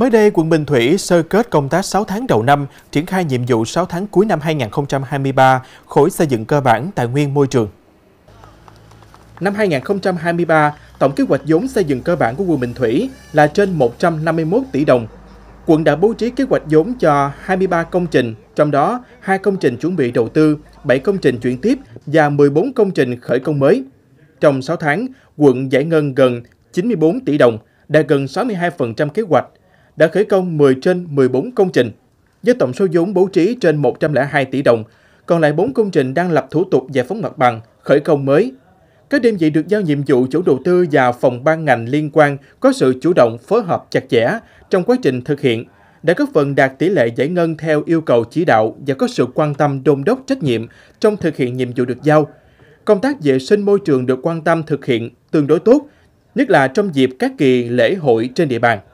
Mới đây, quận Bình Thủy sơ kết công tác 6 tháng đầu năm, triển khai nhiệm vụ 6 tháng cuối năm 2023, khối xây dựng cơ bản tài nguyên môi trường. Năm 2023, tổng kế hoạch vốn xây dựng cơ bản của quận Bình Thủy là trên 151 tỷ đồng. Quận đã bố trí kế hoạch vốn cho 23 công trình, trong đó 2 công trình chuẩn bị đầu tư, 7 công trình chuyển tiếp và 14 công trình khởi công mới. Trong 6 tháng, quận giải ngân gần 94 tỷ đồng, đạt gần 62% kế hoạch đã khởi công 10 trên 14 công trình, với tổng số vốn bố trí trên 102 tỷ đồng, còn lại 4 công trình đang lập thủ tục giải phóng mặt bằng, khởi công mới. Các đơn vị được giao nhiệm vụ chủ đầu tư và phòng ban ngành liên quan có sự chủ động phối hợp chặt chẽ trong quá trình thực hiện, đã góp phần đạt tỷ lệ giải ngân theo yêu cầu chỉ đạo và có sự quan tâm đôn đốc trách nhiệm trong thực hiện nhiệm vụ được giao. Công tác vệ sinh môi trường được quan tâm thực hiện tương đối tốt, nhất là trong dịp các kỳ lễ hội trên địa bàn.